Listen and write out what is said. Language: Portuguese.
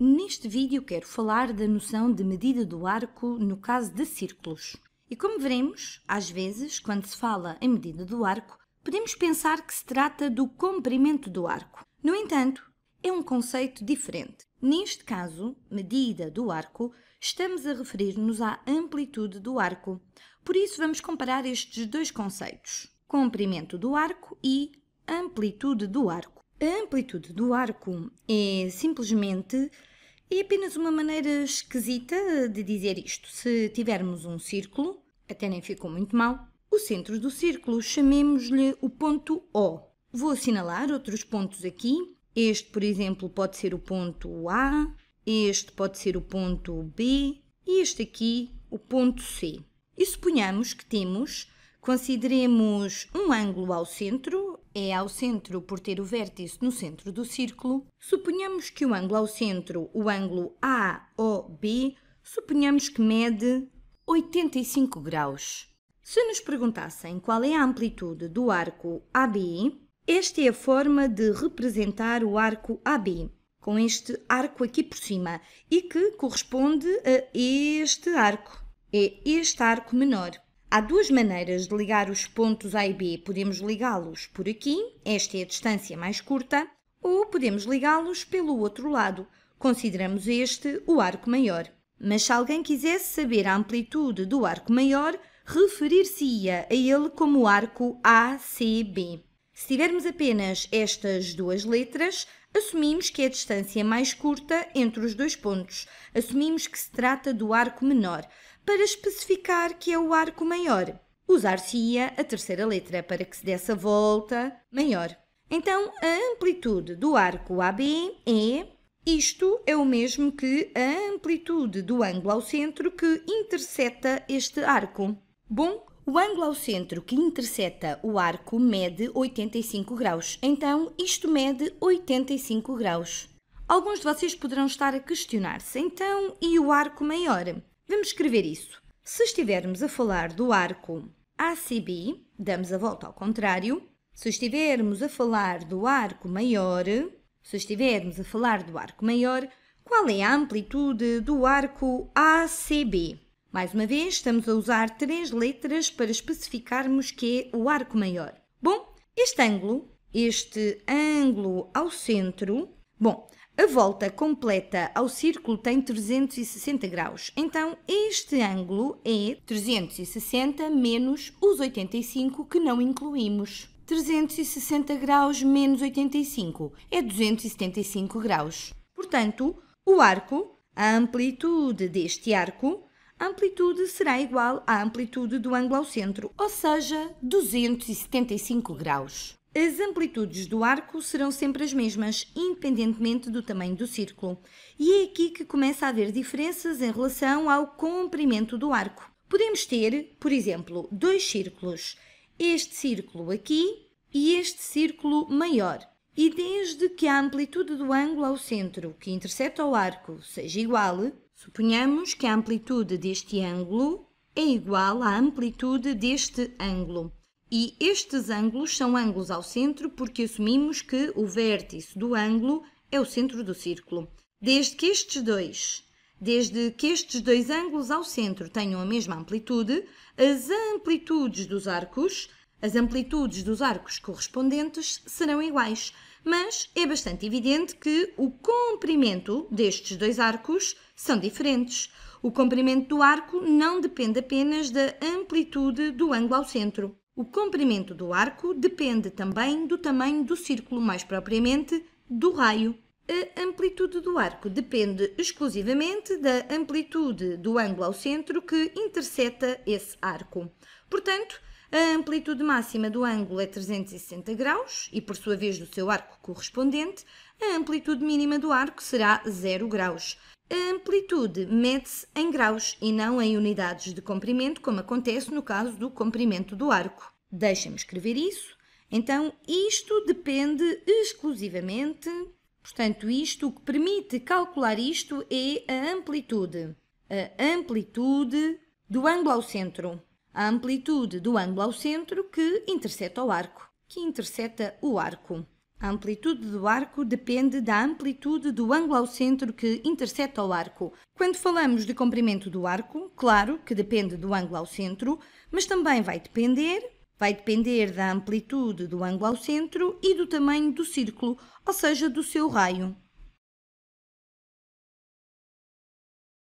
Neste vídeo quero falar da noção de medida do arco no caso de círculos. E como veremos, às vezes, quando se fala em medida do arco, podemos pensar que se trata do comprimento do arco. No entanto, é um conceito diferente. Neste caso, medida do arco, estamos a referir-nos à amplitude do arco. Por isso, vamos comparar estes dois conceitos: comprimento do arco e amplitude do arco. A amplitude do arco é simplesmente é apenas uma maneira esquisita de dizer isto. Se tivermos um círculo, até nem ficou muito mal, o centro do círculo chamemos-lhe o ponto O. Vou assinalar outros pontos aqui. Este, por exemplo, pode ser o ponto A, este pode ser o ponto B e este aqui o ponto C. E suponhamos que temos, consideremos um ângulo ao centro, é ao centro por ter o vértice no centro do círculo, suponhamos que o ângulo ao centro, o ângulo AOB, suponhamos que mede 85 graus. Se nos perguntassem qual é a amplitude do arco AB, esta é a forma de representar o arco AB, com este arco aqui por cima, e que corresponde a este arco. É este arco menor. Há duas maneiras de ligar os pontos A e B. Podemos ligá-los por aqui, esta é a distância mais curta, ou podemos ligá-los pelo outro lado. Consideramos este o arco maior. Mas se alguém quisesse saber a amplitude do arco maior, referir-se-ia a ele como arco ACB. Se tivermos apenas estas duas letras, assumimos que é a distância mais curta entre os dois pontos. Assumimos que se trata do arco menor para especificar que é o arco maior. Usar-se-ia a terceira letra para que se desse a volta maior. Então, a amplitude do arco AB é isto é o mesmo que a amplitude do ângulo ao centro que interseta este arco. Bom, o ângulo ao centro que interseta o arco mede 85 graus, então isto mede 85 graus. Alguns de vocês poderão estar a questionar-se, então, e o arco maior? Vamos escrever isso. Se estivermos a falar do arco ACB, damos a volta ao contrário. Se estivermos a falar do arco maior, se estivermos a falar do arco maior, qual é a amplitude do arco ACB? Mais uma vez, estamos a usar três letras para especificarmos que é o arco maior. Bom, este ângulo, este ângulo ao centro, bom, a volta completa ao círculo tem 360 graus, então este ângulo é 360 menos os 85 que não incluímos. 360 graus menos 85 é 275 graus. Portanto, o arco, a amplitude deste arco, a amplitude será igual à amplitude do ângulo ao centro, ou seja, 275 graus. As amplitudes do arco serão sempre as mesmas, independentemente do tamanho do círculo, e é aqui que começa a haver diferenças em relação ao comprimento do arco. Podemos ter, por exemplo, dois círculos, este círculo aqui e este círculo maior. E desde que a amplitude do ângulo ao centro que intercepta o arco seja igual, suponhamos que a amplitude deste ângulo é igual à amplitude deste ângulo. E estes ângulos são ângulos ao centro porque assumimos que o vértice do ângulo é o centro do círculo. Desde que estes dois, desde que estes dois ângulos ao centro tenham a mesma amplitude, as amplitudes dos arcos, as amplitudes dos arcos correspondentes serão iguais, mas é bastante evidente que o comprimento destes dois arcos são diferentes. O comprimento do arco não depende apenas da amplitude do ângulo ao centro. O comprimento do arco depende também do tamanho do círculo, mais propriamente do raio. A amplitude do arco depende exclusivamente da amplitude do ângulo ao centro que interseta esse arco. Portanto, a amplitude máxima do ângulo é 360 graus e, por sua vez, do seu arco correspondente, a amplitude mínima do arco será 0 graus. A amplitude mede-se em graus e não em unidades de comprimento, como acontece no caso do comprimento do arco. Deixem-me escrever isso. Então, isto depende exclusivamente. Portanto, isto o que permite calcular isto é a amplitude. A amplitude do ângulo ao centro a amplitude do ângulo ao centro que intercepta o arco, que intercepta o arco. A amplitude do arco depende da amplitude do ângulo ao centro que intercepta o arco. Quando falamos de comprimento do arco, claro que depende do ângulo ao centro, mas também vai depender, vai depender da amplitude do ângulo ao centro e do tamanho do círculo, ou seja, do seu raio.